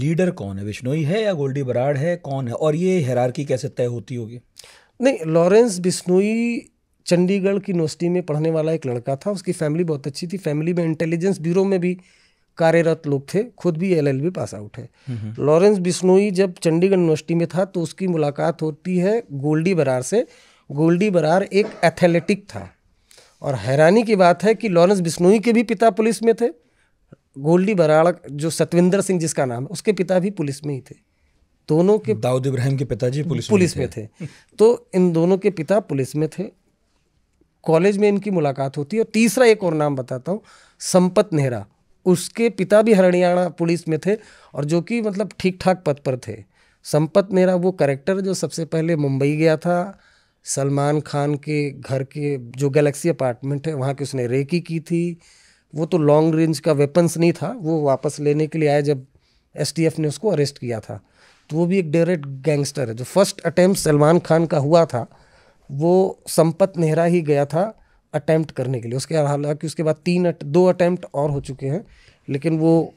Leader कौन है बिश्नोई है या गोल्डी बराड है कौन है और ये हेरारकी कैसे तय होती होगी नहीं लॉरेंस बिश्नोई चंडीगढ़ की यूनिवर्सिटी में पढ़ने वाला एक लड़का था उसकी फैमिली बहुत अच्छी थी फैमिली में इंटेलिजेंस ब्यूरो में भी कार्यरत लोग थे खुद भी एल पास आउट है लॉरेंस हम्म, बिश्नोई हम्म। जब चंडीगढ़ यूनिवर्सिटी में था तो उसकी मुलाकात होती है गोल्डी बरार से गोल्डी बरार एक एथलेटिक था और हैरानी की बात है कि लॉरेंस बिश्नोई के भी पिता पुलिस में थे गोल्डी बराड़ जो सतविंदर सिंह जिसका नाम है उसके पिता भी पुलिस में ही थे दोनों के दाऊद इब्राहिम के पिताजी पुलिस पुलिस में थे, में थे। तो इन दोनों के पिता पुलिस में थे कॉलेज में इनकी मुलाकात होती है और तीसरा एक और नाम बताता हूँ संपत नेहरा उसके पिता भी हरियाणा पुलिस में थे और जो कि मतलब ठीक ठाक पद पर थे संपत नेहरा वो करेक्टर जो सबसे पहले मुंबई गया था सलमान खान के घर के जो गैलेक्सी अपार्टमेंट है वहाँ की उसने रेकी की थी वो तो लॉन्ग रेंज का वेपन्स नहीं था वो वापस लेने के लिए आया जब एस ने उसको अरेस्ट किया था तो वो भी एक डायरेक्ट गैंगस्टर है जो फर्स्ट अटैम्प्ट सलमान खान का हुआ था वो संपत नेहरा ही गया था अटैम्प्ट करने के लिए उसके हालांकि उसके बाद तीन अट, दो अटैम्प्ट और हो चुके हैं लेकिन वो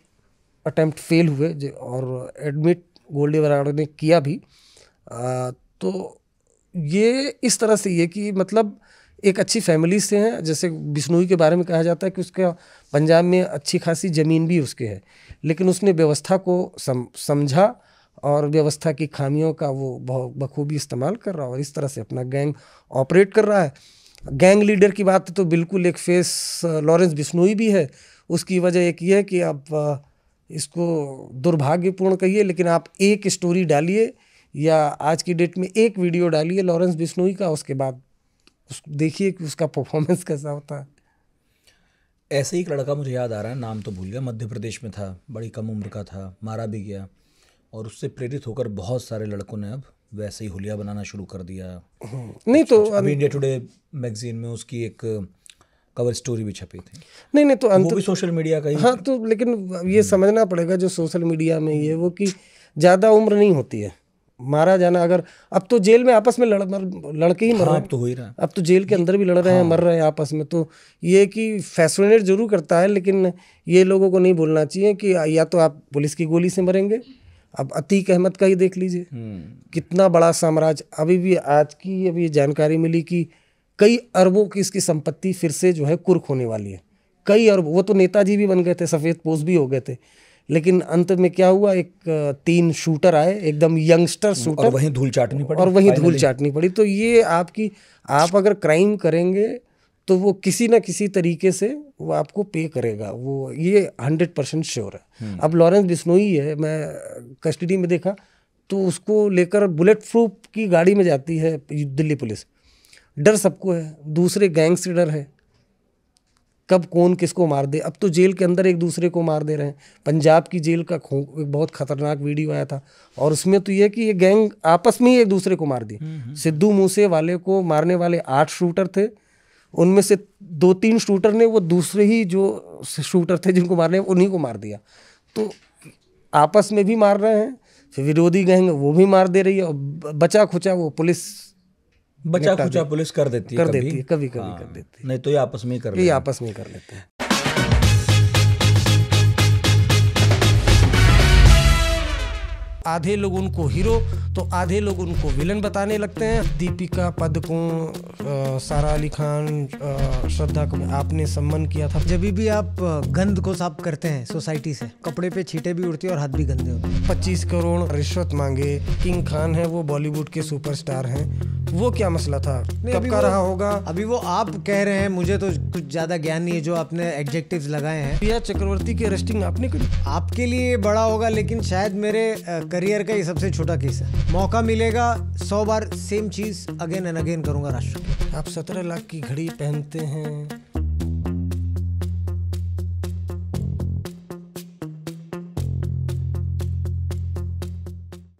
अटैम्प्ट फेल हुए और एडमिट गोल्डी वराड़ा ने किया भी आ, तो ये इस तरह से ये कि मतलब एक अच्छी फैमिली से हैं जैसे बिश्नोई के बारे में कहा जाता है कि उसका पंजाब में अच्छी खासी ज़मीन भी उसके है लेकिन उसने व्यवस्था को सम समझा और व्यवस्था की खामियों का वो बहुत बखूबी इस्तेमाल कर रहा है और इस तरह से अपना गैंग ऑपरेट कर रहा है गैंग लीडर की बात तो बिल्कुल एक फेस लॉरेंस बिश्नोई भी है उसकी वजह एक ये है कि आप इसको दुर्भाग्यपूर्ण कहिए लेकिन आप एक स्टोरी डालिए या आज की डेट में एक वीडियो डालिए लॉरेंस बिश्नोई का उसके बाद उस देखिए कि उसका परफॉर्मेंस कैसा होता है ऐसे ही एक लड़का मुझे याद आ रहा है नाम तो भूल गया मध्य प्रदेश में था बड़ी कम उम्र का था मारा भी गया और उससे प्रेरित होकर बहुत सारे लड़कों ने अब वैसे ही हुलिया बनाना शुरू कर दिया हम्म, नहीं तो अभी इंडिया टुडे मैगजीन में उसकी एक कवर स्टोरी भी छपी थी नहीं नहीं तो अंत भी सोशल मीडिया का ही हाँ तो लेकिन ये समझना पड़ेगा जो सोशल मीडिया में ये वो कि ज़्यादा उम्र नहीं होती है मारा जाना अगर अब तो जेल में आपस में लड़ लड़के ही मर हाँ, तो हो ही रहा अब तो जेल के अंदर भी लड़ रहे हैं हाँ। मर रहे हैं आपस में तो ये कि फैसिनेट जरूर करता है लेकिन ये लोगों को नहीं बोलना चाहिए कि या तो आप पुलिस की गोली से मरेंगे अब अतीक अहमद का ही देख लीजिए हम्म। कितना बड़ा साम्राज्य अभी भी आज की अभी जानकारी मिली कि कई अरबों की इसकी संपत्ति फिर से जो है कुर्क होने वाली है कई अरब वो तो नेताजी भी बन गए थे सफ़ेद पोस्ट भी हो गए थे लेकिन अंत में क्या हुआ एक तीन शूटर आए एकदम यंगस्टर शूटर और वहीं धूल चाटनी पड़ी और वहीं धूल चाटनी पड़ी तो ये आपकी आप अगर क्राइम करेंगे तो वो किसी ना किसी तरीके से वो आपको पे करेगा वो ये हंड्रेड परसेंट श्योर है हम्म। अब लॉरेंस बिस्नोई है मैं कस्टडी में देखा तो उसको लेकर बुलेट प्रूफ की गाड़ी में जाती है दिल्ली पुलिस डर सबको है दूसरे गैंग से डर है कब कौन किसको मार दे अब तो जेल के अंदर एक दूसरे को मार दे रहे हैं पंजाब की जेल का एक बहुत खतरनाक वीडियो आया था और उसमें तो ये कि ये गैंग आपस में ही एक दूसरे को मार दी हम्म, हम्म। सिद्धू मूसे वाले को मारने वाले आठ शूटर थे उनमें से दो तीन शूटर ने वो दूसरे ही जो शूटर थे जिनको मारने उन्हीं को मार दिया तो आपस में भी मार रहे हैं फिर विरोधी गैंग वो भी मार दे रही है और बचा खुचा वो पुलिस बचा खुचा पुलिस कर देती है कर देती है कभी कभी हाँ, कर देती है नहीं तो ये आपस में कर ये आपस में कर लेते हैं आधे लोग उनको हीरो तो आधे लोग उनको विलन बताने लगते हैं दीपिका पदकों सारा अली खान श्रद्धा को आपने सम्मान किया था जब भी आप गंद को साफ करते हैं सोसाइटी से कपड़े पे छीटे भी उड़ती है और हाथ भी गंदे होते हैं पच्चीस करोड़ रिश्वत मांगे किंग खान है वो बॉलीवुड के सुपरस्टार हैं वो क्या मसला था कब का रहा होगा अभी वो आप कह रहे हैं मुझे तो कुछ ज्यादा ज्ञान नहीं है जो आपने एडजेक्टिव लगाए हैं चक्रवर्ती की अरेस्टिंग आपने करी आपके लिए बड़ा होगा लेकिन शायद मेरे करीब करियर का ये सबसे छोटा केस है मौका मिलेगा सौ बार सेम चीज़ अगेन एंड अगेन करूंगा राष्ट्र आप सत्रह लाख की घड़ी पहनते हैं